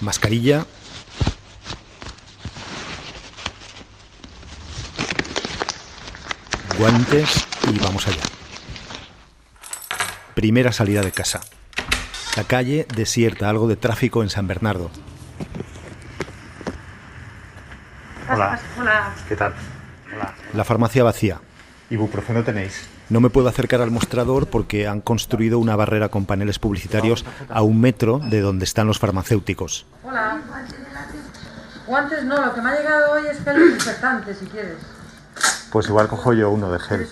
mascarilla. Guantes y vamos allá. Primera salida de casa. La calle desierta, algo de tráfico en San Bernardo. Hola. Hola. ¿Qué tal? Hola. La farmacia vacía. Ibuprofeno tenéis. No me puedo acercar al mostrador porque han construido una barrera con paneles publicitarios a un metro de donde están los farmacéuticos. Hola. O antes no, lo que me ha llegado hoy es gel desinfectante, si quieres. Pues igual cojo yo uno de gel.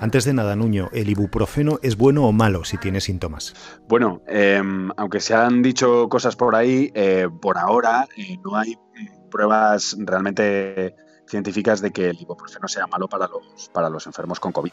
Antes de nada, Nuño, ¿el ibuprofeno es bueno o malo si tiene síntomas? Bueno, em, aunque se han dicho cosas por ahí, eh, por ahora eh, no hay eh, pruebas realmente científicas de que el ibuprofeno sea malo para los, para los enfermos con COVID.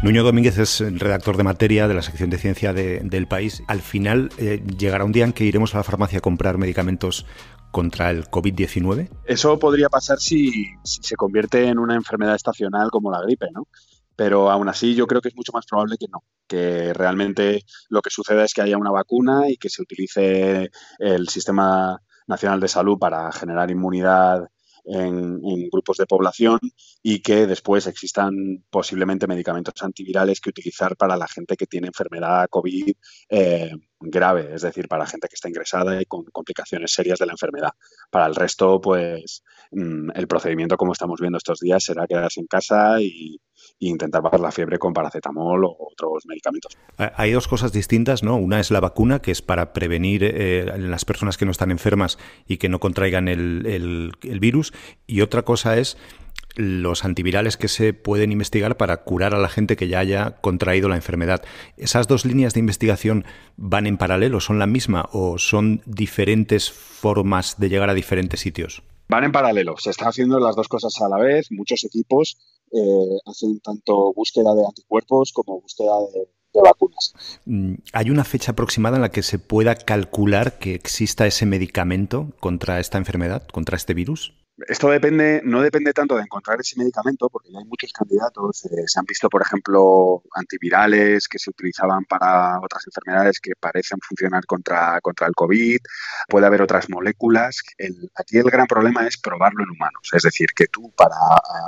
Nuño Domínguez es el redactor de materia de la sección de ciencia del país. Al final eh, llegará un día en que iremos a la farmacia a comprar medicamentos contra el COVID-19? Eso podría pasar si, si, se convierte en una enfermedad estacional como la gripe, ¿no? pero aún así yo creo que es mucho más probable que no, que realmente lo que suceda es que haya una vacuna y que se utilice el sistema nacional de salud para generar inmunidad en, grupos de población y que después existan posiblemente medicamentos antivirales que utilizar para la gente que tiene enfermedad COVID eh, grave, es decir, para la gente que está ingresada y con complicaciones serias de la enfermedad. Para el resto, pues mm, el procedimiento, como estamos viendo estos días, será quedarse en casa y, e intentar bajar la fiebre con paracetamol o otros medicamentos. Hay dos cosas distintas, ¿no? Una es la vacuna, que es para prevenir eh, las personas que no están enfermas y que no contraigan el, el virus, y otra cosa es los antivirales que se pueden investigar para curar a la gente que ya haya contraído la enfermedad. ¿Esas dos líneas de investigación van en paralelo? ¿Son la misma o son diferentes formas de llegar a diferentes sitios? Van en paralelo. Se están haciendo las dos cosas a la vez. Muchos equipos eh, hacen tanto búsqueda de anticuerpos como búsqueda de vacunas. Mm, ¿Hay una fecha aproximada en la que se pueda calcular que exista ese medicamento contra esta enfermedad, contra este virus? esto no depende tanto de encontrar ese medicamento, porque ya hay muchos candidatos. Eh, se han visto, por ejemplo, antivirales que se utilizaban para otras enfermedades que parecen funcionar contra, contra el COVID. Puede haber otras moléculas. aquí el gran problema es probarlo en humanos. Es decir, que tú para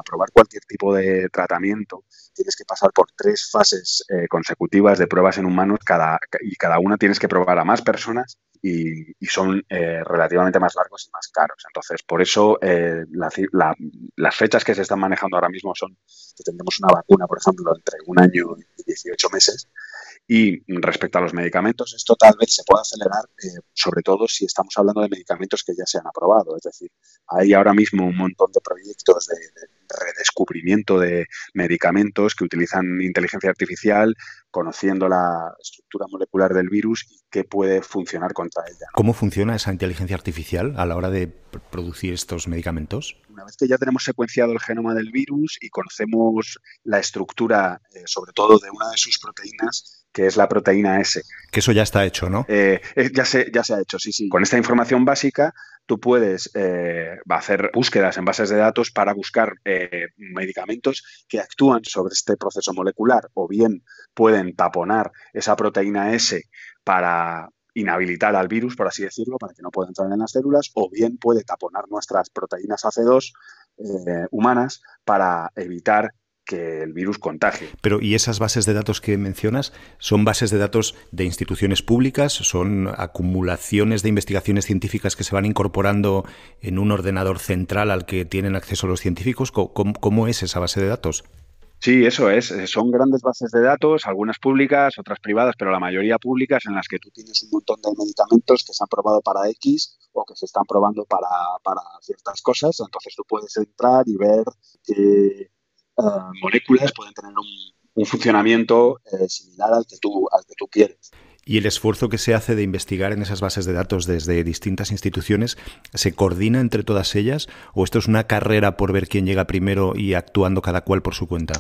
probar cualquier tipo de tratamiento tienes que pasar por tres fases eh, consecutivas de pruebas en humanos cada, y cada una tienes que probar a más personas y, son eh, relativamente más largos y más caros. Entonces, por eso eh, las fechas que se están manejando ahora mismo son que tendremos una vacuna, por ejemplo, entre un año y 18 meses. Y respecto a los medicamentos, esto tal vez se pueda acelerar, eh, sobre todo si estamos hablando de medicamentos que ya se han aprobado. Es decir, hay ahora mismo un montón de proyectos de redescubrimiento de medicamentos que utilizan inteligencia artificial, conociendo la estructura molecular del virus y qué puede funcionar contra ella. ¿Cómo funciona esa inteligencia artificial a la hora de producir estos medicamentos? Una vez que ya tenemos secuenciado el genoma del virus y conocemos la estructura, eh, sobre todo de una de sus proteínas, que es la proteína S. Que eso ya está hecho, ¿no? Eh, eh, ya, ya se ha hecho, sí, sí. Con esta información básica tú puedes eh, hacer búsquedas en bases de datos para buscar eh, medicamentos que actúan sobre este proceso molecular o bien pueden taponar esa proteína S para inhabilitar al virus, por así decirlo, para que no pueda entrar en las células, o bien puede taponar nuestras proteínas AC2 eh, humanas para evitar que el virus contagie. Pero, ¿y esas bases de datos que mencionas son bases de datos de instituciones públicas? ¿Son acumulaciones de investigaciones científicas que se van incorporando en un ordenador central al que tienen acceso los científicos? ¿Cómo, es esa base de datos? Sí, eso es. Eh, son grandes bases de datos, algunas públicas, otras privadas, pero la mayoría públicas en las que tú tienes un montón de medicamentos que se han probado para X o que se están probando para, ciertas cosas. Entonces tú puedes entrar y ver qué Ah, moléculas pueden tener un, funcionamiento eh, similar al que, tú, al que tú quieres. Y el esfuerzo que se hace de investigar en esas bases de datos desde distintas instituciones, ¿se coordina entre todas ellas o esto es una carrera por ver quién llega primero y actuando cada cual por su cuenta?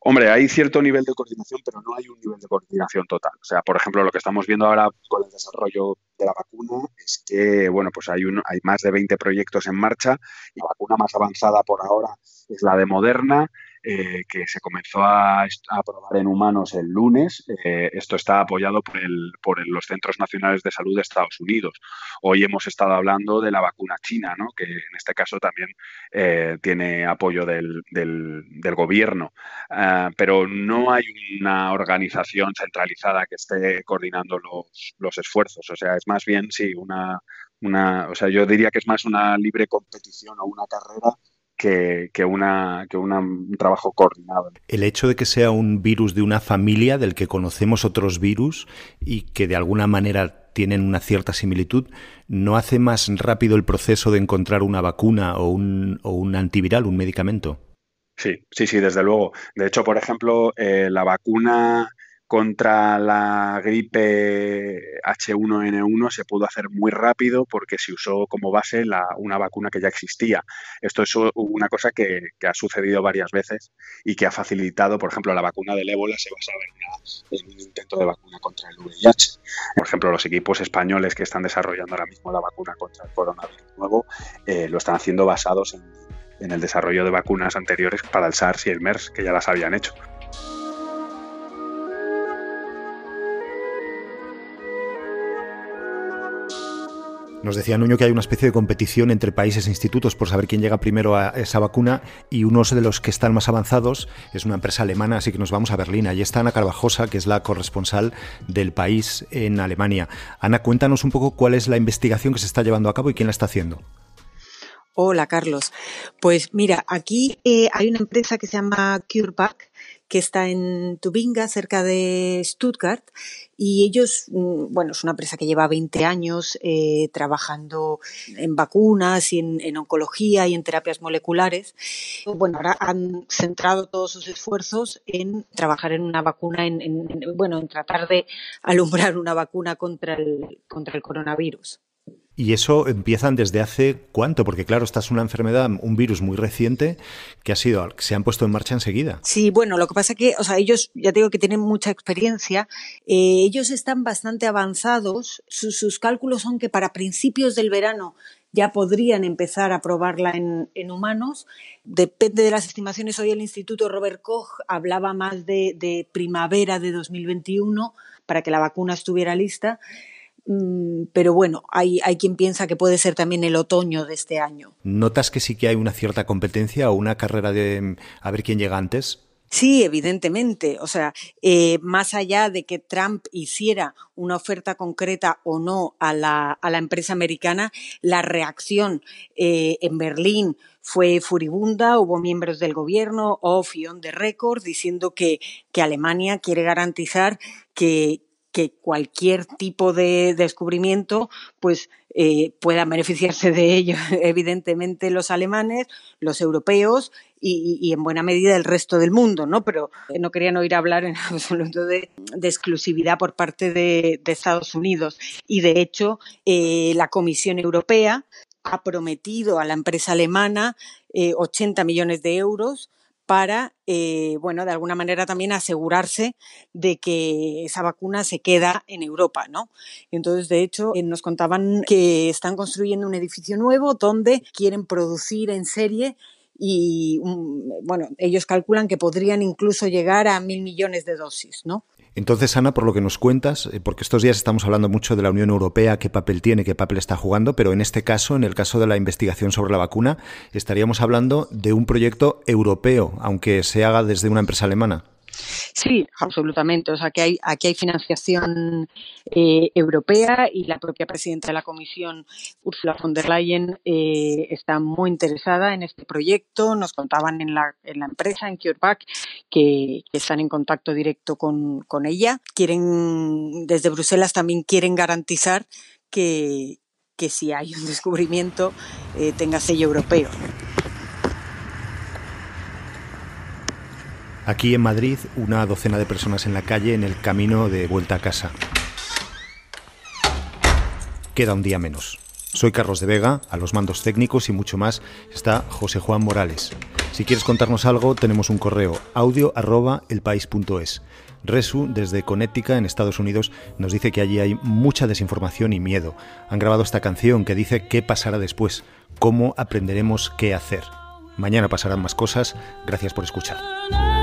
Hombre, hay cierto nivel de coordinación, pero no hay un nivel de coordinación total. O sea, por ejemplo, lo que estamos viendo ahora con el desarrollo de la vacuna es que, bueno, pues hay, un, hay más de 20 proyectos en marcha. La vacuna más avanzada por ahora es la de Moderna, eh, que se comenzó a, probar en humanos el lunes. Eh, esto está apoyado por, los Centros Nacionales de Salud de Estados Unidos. Hoy hemos estado hablando de la vacuna china, ¿no? que en este caso también eh, tiene apoyo del, gobierno. Ah, pero no hay una organización centralizada que esté coordinando los, esfuerzos. O sea, es más bien, sí, una, una, o sea, yo diría que es más una libre competición o una carrera que, una, un trabajo coordinado. El hecho de que sea un virus de una familia del que conocemos otros virus y que de alguna manera tienen una cierta similitud, ¿no hace más rápido el proceso de encontrar una vacuna o un, o un antiviral, un medicamento? Sí, sí, sí, desde luego. De hecho, por ejemplo, eh, la vacuna contra la gripe H1N1 se pudo hacer muy rápido porque se usó como base la, una vacuna que ya existía. Esto es una cosa que, ha sucedido varias veces y que ha facilitado, por ejemplo, la vacuna del ébola se basaba en, un intento de vacuna contra el VIH. Por ejemplo, los equipos españoles que están desarrollando ahora mismo la vacuna contra el coronavirus nuevo eh, lo están haciendo basados en el desarrollo de vacunas anteriores para el SARS y el MERS, que ya las habían hecho. Nos decía Nuño que hay una especie de competición entre países e institutos por saber quién llega primero a esa vacuna y uno de los que están más avanzados es una empresa alemana, así que nos vamos a Berlín. Y está Ana Carvajosa, que es la corresponsal del país en Alemania. Ana, cuéntanos un poco cuál es la investigación que se está llevando a cabo y quién la está haciendo. Hola, Carlos. Pues mira, aquí eh, hay una empresa que se llama CureVac que está en Tubinga, cerca de Stuttgart, y ellos, mm, bueno, es una empresa que lleva 20 años eh, trabajando en vacunas y en, oncología y en terapias moleculares. Bueno, ahora han centrado todos sus esfuerzos en trabajar en una vacuna, en, bueno, en tratar de alumbrar una vacuna contra contra el coronavirus. Y eso empiezan desde hace cuánto, porque claro, esta es una enfermedad, un virus muy reciente que ha sido, se han puesto en marcha enseguida. Sí, bueno, lo que pasa que, o sea, ellos ya digo que tienen mucha experiencia, eh, ellos están bastante avanzados, sus, cálculos son que para principios del verano ya podrían empezar a probarla en, humanos. Depende de las estimaciones, hoy el Instituto Robert Koch hablaba más de, de primavera de 2021 para que la vacuna estuviera lista. Mm, pero bueno, hay, hay, quien piensa que puede ser también el otoño de este año. ¿Notas que sí que hay una cierta competencia o una carrera de mm, a ver quién llega antes? Sí, evidentemente. O sea, eh, más allá de que Trump hiciera una oferta concreta o no a la, empresa americana, la reacción eh, en Berlín fue furibunda. Hubo miembros del gobierno, off y on the record, diciendo que, que Alemania quiere garantizar que, que cualquier tipo de descubrimiento pues eh, beneficiarse de ello evidentemente los alemanes, los europeos y, en buena medida el resto del mundo, ¿no? Pero eh, no querían oír hablar en absoluto de, de exclusividad por parte de, Estados Unidos. Y de hecho, eh, la Comisión Europea ha prometido a la empresa alemana 80 millones de euros para, eh, bueno, de alguna manera también asegurarse de que esa vacuna se queda en Europa, ¿no? Entonces, de hecho, eh, nos contaban que están construyendo un edificio nuevo donde quieren producir en serie y, mm, bueno, ellos calculan que podrían incluso llegar a mil millones de dosis, ¿no? Entonces, Ana, por lo que nos cuentas, eh, porque estos días estamos hablando mucho de la Unión Europea, qué papel tiene, qué papel está jugando, pero en este caso, en el caso de la investigación sobre la vacuna, estaríamos hablando de un proyecto europeo, aunque se haga desde una empresa alemana. Sí, absolutamente. O sea, que hay, aquí hay financiación eh, europea y la propia presidenta de la Comisión, Ursula von der Leyen, eh, está muy interesada en este proyecto. Nos contaban en la, en la empresa, en CureVac, que, están en contacto directo con, ella. Quieren, desde Bruselas también quieren garantizar que, si hay un descubrimiento eh, tenga sello europeo. Aquí en Madrid, una docena de personas en la calle en el camino de vuelta a casa. Queda un día menos. Soy Carlos de Vega, a los mandos técnicos y mucho más está José Juan Morales. Si quieres contarnos algo, tenemos un correo audio Resu, desde Connecticut, en Estados Unidos, nos dice que allí hay mucha desinformación y miedo. Han grabado esta canción que dice qué pasará después, cómo aprenderemos qué hacer. Mañana pasarán más cosas. Gracias por escuchar.